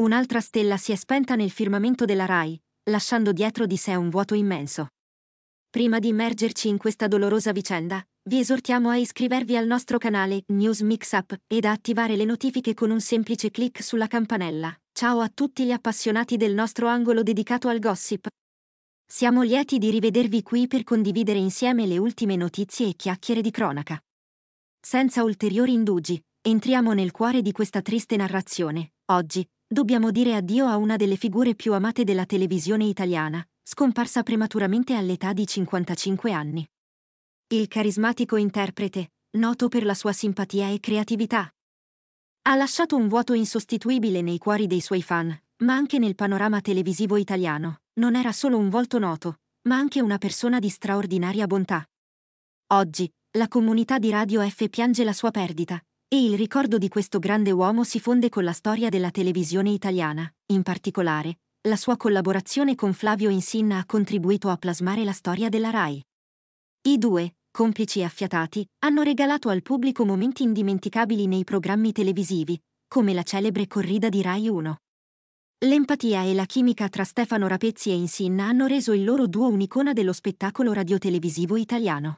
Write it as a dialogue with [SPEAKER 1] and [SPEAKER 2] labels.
[SPEAKER 1] Un'altra stella si è spenta nel firmamento della RAI, lasciando dietro di sé un vuoto immenso. Prima di immergerci in questa dolorosa vicenda, vi esortiamo a iscrivervi al nostro canale News Mixup ed a attivare le notifiche con un semplice clic sulla campanella. Ciao a tutti gli appassionati del nostro angolo dedicato al gossip. Siamo lieti di rivedervi qui per condividere insieme le ultime notizie e chiacchiere di cronaca. Senza ulteriori indugi, entriamo nel cuore di questa triste narrazione, oggi, dobbiamo dire addio a una delle figure più amate della televisione italiana, scomparsa prematuramente all'età di 55 anni. Il carismatico interprete, noto per la sua simpatia e creatività, ha lasciato un vuoto insostituibile nei cuori dei suoi fan, ma anche nel panorama televisivo italiano. Non era solo un volto noto, ma anche una persona di straordinaria bontà. Oggi, la comunità di Radio F piange la sua perdita, e il ricordo di questo grande uomo si fonde con la storia della televisione italiana, in particolare, la sua collaborazione con Flavio Insinna ha contribuito a plasmare la storia della RAI. I due, complici e affiatati, hanno regalato al pubblico momenti indimenticabili nei programmi televisivi, come la celebre corrida di Rai 1. L'empatia e la chimica tra Stefano Rapezzi e Insinna hanno reso il loro duo un'icona dello spettacolo radiotelevisivo italiano.